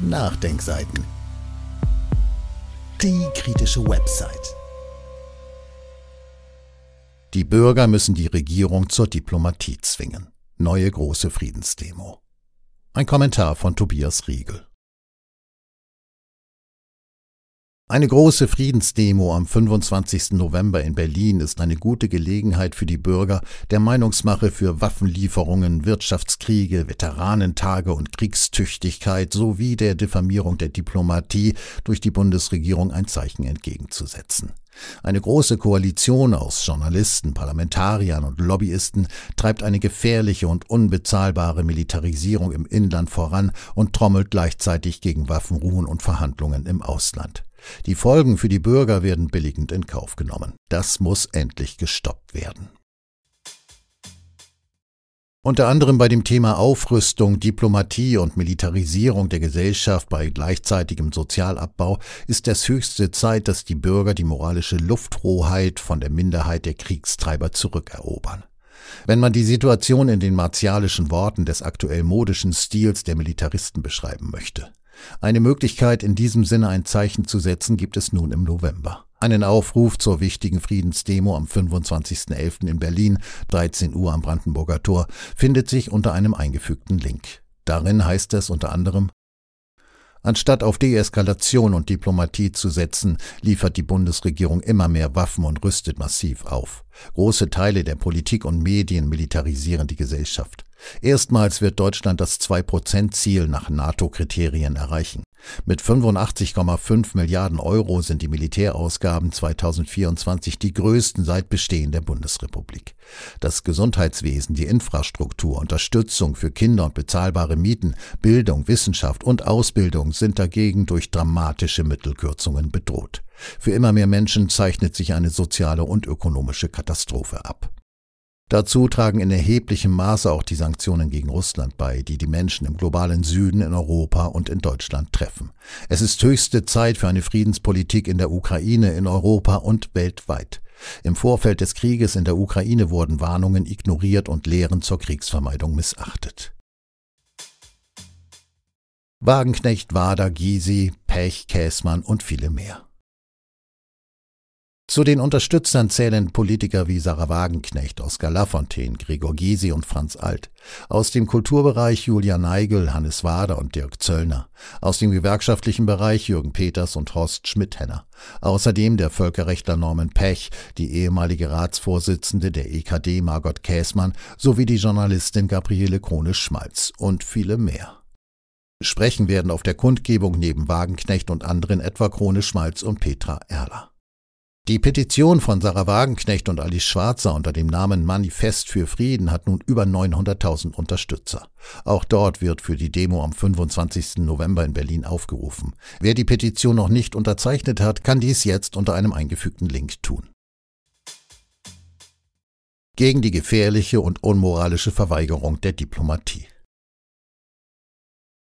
Nachdenkseiten. Die kritische Website. Die Bürger müssen die Regierung zur Diplomatie zwingen. Neue große Friedensdemo. Ein Kommentar von Tobias Riegel. Eine große Friedensdemo am 25. November in Berlin ist eine gute Gelegenheit für die Bürger, der Meinungsmache für Waffenlieferungen, Wirtschaftskriege, Veteranentage und Kriegstüchtigkeit sowie der Diffamierung der Diplomatie durch die Bundesregierung ein Zeichen entgegenzusetzen. Eine große Koalition aus Journalisten, Parlamentariern und Lobbyisten treibt eine gefährliche und unbezahlbare Militarisierung im Inland voran und trommelt gleichzeitig gegen Waffenruhen und Verhandlungen im Ausland. Die Folgen für die Bürger werden billigend in Kauf genommen. Das muss endlich gestoppt werden. Unter anderem bei dem Thema Aufrüstung, Diplomatie und Militarisierung der Gesellschaft bei gleichzeitigem Sozialabbau ist es höchste Zeit, dass die Bürger die moralische Lufthoheit von der Minderheit der Kriegstreiber zurückerobern. Wenn man die Situation in den martialischen Worten des aktuell modischen Stils der Militaristen beschreiben möchte. Eine Möglichkeit, in diesem Sinne ein Zeichen zu setzen, gibt es nun im November. Einen Aufruf zur wichtigen Friedensdemo am 25.11. in Berlin, 13 Uhr am Brandenburger Tor, findet sich unter einem eingefügten Link. Darin heißt es unter anderem Anstatt auf Deeskalation und Diplomatie zu setzen, liefert die Bundesregierung immer mehr Waffen und rüstet massiv auf. Große Teile der Politik und Medien militarisieren die Gesellschaft. Erstmals wird Deutschland das 2 ziel nach NATO-Kriterien erreichen. Mit 85,5 Milliarden Euro sind die Militärausgaben 2024 die größten seit Bestehen der Bundesrepublik. Das Gesundheitswesen, die Infrastruktur, Unterstützung für Kinder und bezahlbare Mieten, Bildung, Wissenschaft und Ausbildung sind dagegen durch dramatische Mittelkürzungen bedroht. Für immer mehr Menschen zeichnet sich eine soziale und ökonomische Katastrophe ab. Dazu tragen in erheblichem Maße auch die Sanktionen gegen Russland bei, die die Menschen im globalen Süden, in Europa und in Deutschland treffen. Es ist höchste Zeit für eine Friedenspolitik in der Ukraine, in Europa und weltweit. Im Vorfeld des Krieges in der Ukraine wurden Warnungen ignoriert und Lehren zur Kriegsvermeidung missachtet. Wagenknecht, Wader, Gysi, Pech, Käßmann und viele mehr. Zu den Unterstützern zählen Politiker wie Sarah Wagenknecht, Oskar Lafontaine, Gregor Gysi und Franz Alt. Aus dem Kulturbereich Julia Neigel, Hannes Wader und Dirk Zöllner. Aus dem gewerkschaftlichen Bereich Jürgen Peters und Horst Schmidthenner. Außerdem der Völkerrechtler Norman Pech, die ehemalige Ratsvorsitzende der EKD Margot Käßmann sowie die Journalistin Gabriele Krone-Schmalz und viele mehr. Sprechen werden auf der Kundgebung neben Wagenknecht und anderen etwa Krone Schmalz und Petra Erler. Die Petition von Sarah Wagenknecht und Alice Schwarzer unter dem Namen Manifest für Frieden hat nun über 900.000 Unterstützer. Auch dort wird für die Demo am 25. November in Berlin aufgerufen. Wer die Petition noch nicht unterzeichnet hat, kann dies jetzt unter einem eingefügten Link tun. Gegen die gefährliche und unmoralische Verweigerung der Diplomatie.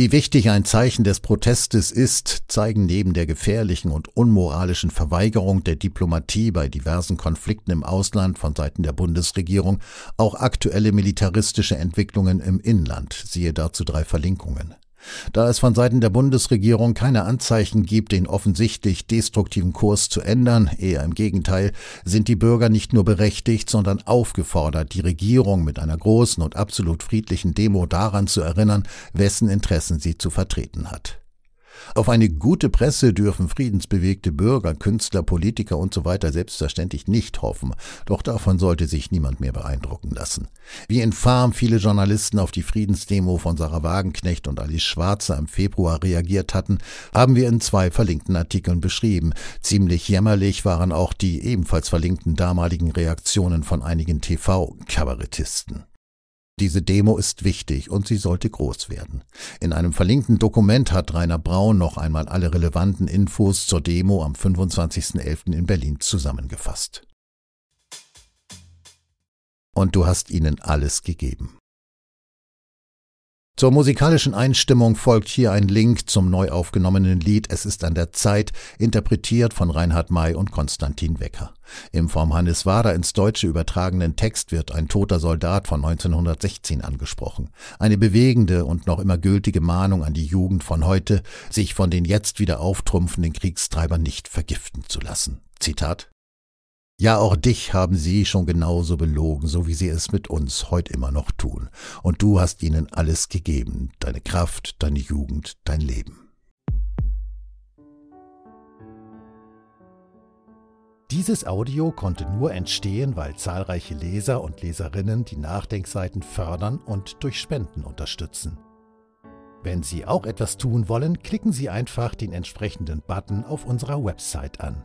Wie wichtig ein Zeichen des Protestes ist, zeigen neben der gefährlichen und unmoralischen Verweigerung der Diplomatie bei diversen Konflikten im Ausland von Seiten der Bundesregierung auch aktuelle militaristische Entwicklungen im Inland. Siehe dazu drei Verlinkungen. Da es von Seiten der Bundesregierung keine Anzeichen gibt, den offensichtlich destruktiven Kurs zu ändern, eher im Gegenteil, sind die Bürger nicht nur berechtigt, sondern aufgefordert, die Regierung mit einer großen und absolut friedlichen Demo daran zu erinnern, wessen Interessen sie zu vertreten hat. Auf eine gute Presse dürfen friedensbewegte Bürger, Künstler, Politiker usw. So selbstverständlich nicht hoffen, doch davon sollte sich niemand mehr beeindrucken lassen. Wie infam viele Journalisten auf die Friedensdemo von Sarah Wagenknecht und Alice Schwarzer im Februar reagiert hatten, haben wir in zwei verlinkten Artikeln beschrieben. Ziemlich jämmerlich waren auch die ebenfalls verlinkten damaligen Reaktionen von einigen TV-Kabarettisten. Diese Demo ist wichtig und sie sollte groß werden. In einem verlinkten Dokument hat Rainer Braun noch einmal alle relevanten Infos zur Demo am 25.11. in Berlin zusammengefasst. Und du hast ihnen alles gegeben. Zur musikalischen Einstimmung folgt hier ein Link zum neu aufgenommenen Lied Es ist an der Zeit, interpretiert von Reinhard May und Konstantin Wecker. Im vom Hannes Wader ins Deutsche übertragenen Text wird ein toter Soldat von 1916 angesprochen. Eine bewegende und noch immer gültige Mahnung an die Jugend von heute, sich von den jetzt wieder auftrumpfenden Kriegstreibern nicht vergiften zu lassen. Zitat ja, auch dich haben sie schon genauso belogen, so wie sie es mit uns heute immer noch tun. Und du hast ihnen alles gegeben, deine Kraft, deine Jugend, dein Leben. Dieses Audio konnte nur entstehen, weil zahlreiche Leser und Leserinnen die Nachdenkseiten fördern und durch Spenden unterstützen. Wenn Sie auch etwas tun wollen, klicken Sie einfach den entsprechenden Button auf unserer Website an.